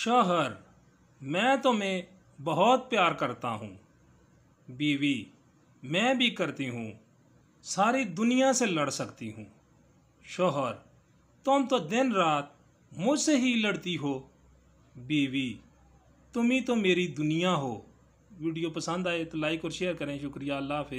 शोहर मैं तुम्हें बहुत प्यार करता हूँ बीवी मैं भी करती हूँ सारी दुनिया से लड़ सकती हूँ शोहर तुम तो दिन रात मुझसे ही लड़ती हो बीवी तुम ही तो मेरी दुनिया हो वीडियो पसंद आए तो लाइक और शेयर करें शुक्रिया अल्लाह हाफि